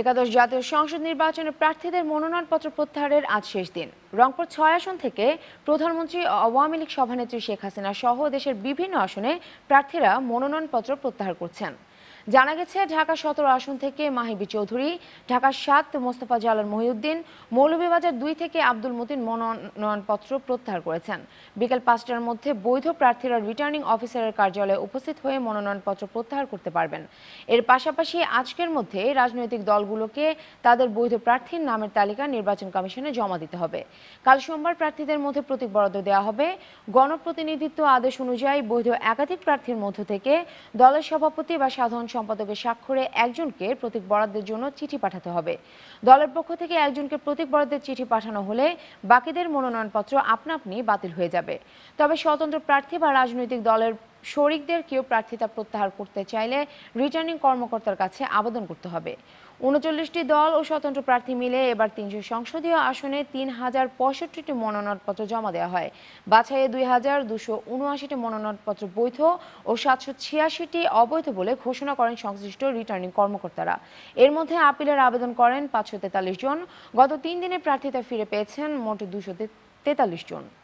একাদশ জাতীয় সংসদ নির্বাচনে প্রার্থীদের মনোনয়নপত্র প্রত্যাহারের আজ শেষ দিন রংপুর ছয় আসন থেকে প্রধানমন্ত্রী আওয়ামী লীগ সভানেত্রী শেখ হাসিনা সহ দেশের বিভিন্ন আসনে প্রার্থীরা মনোনয়নপত্র প্রত্যাহার করছেন জানা গেছে ঢাকা সতেরো আসন থেকে মাহিবি চৌধুরী ঢাকা সাত মোস্তফা জালাল মহিউদ্দিন মৌলভীবাজার দুই থেকে আব্দুল মতিন মনোনয়নপত্র প্রত্যাহার করেছেন বিকেল পাঁচটার মধ্যে বৈধ প্রার্থীরা রিটার্নিং অফিসারের কার্যালয়ে উপস্থিত হয়ে মনোনয়নপত্র প্রত্যাহার করতে পারবেন এর পাশাপাশি আজকের মধ্যে রাজনৈতিক দলগুলোকে তাদের বৈধ প্রার্থীর নামের তালিকা নির্বাচন কমিশনে জমা দিতে হবে কাল সোমবার প্রার্থীদের মধ্যে প্রতীক বরাদ্দ দেওয়া হবে গণপ্রতিনিধিত্ব আদেশ অনুযায়ী বৈধ একাধিক প্রার্থীর মধ্য থেকে দলের সভাপতি বা সাধারণ সম্পাদকের স্বাক্ষরে একজনকে প্রতীক বরাদ্দের জন্য চিঠি পাঠাতে হবে দলের পক্ষ থেকে একজনকে প্রতীক বরাদ্দের চিঠি পাঠানো হলে বাকিদের মনোনয়নপত্র আপনা আপনি বাতিল হয়ে যাবে তবে স্বতন্ত্র প্রার্থী বা রাজনৈতিক দলের শরিকদের কেউ প্রার্থিতা প্রত্যাহার করতে চাইলে রিটার্নিং কর্মকর্তার কাছে আবেদন করতে হবে উনচল্লিশটি দল ও স্বতন্ত্র প্রার্থী মিলে এবার তিনশো সংসদীয় আসনে তিন হাজার পঁয়ষট্টিটি মনোনয়নপত্র জমা দেওয়া হয় বাছাইয়ে দুই হাজার দুশো উনআশিটি মনোনয়নপত্র বৈধ ও সাতশো ছিয়াশিটি অবৈধ বলে ঘোষণা করেন সংশ্লিষ্ট রিটার্নিং কর্মকর্তারা এর মধ্যে আপিলের আবেদন করেন পাঁচশো তেতাল্লিশ জন গত তিন দিনে প্রার্থিতা ফিরে পেয়েছেন মোট দুশো তেতাল্লিশ জন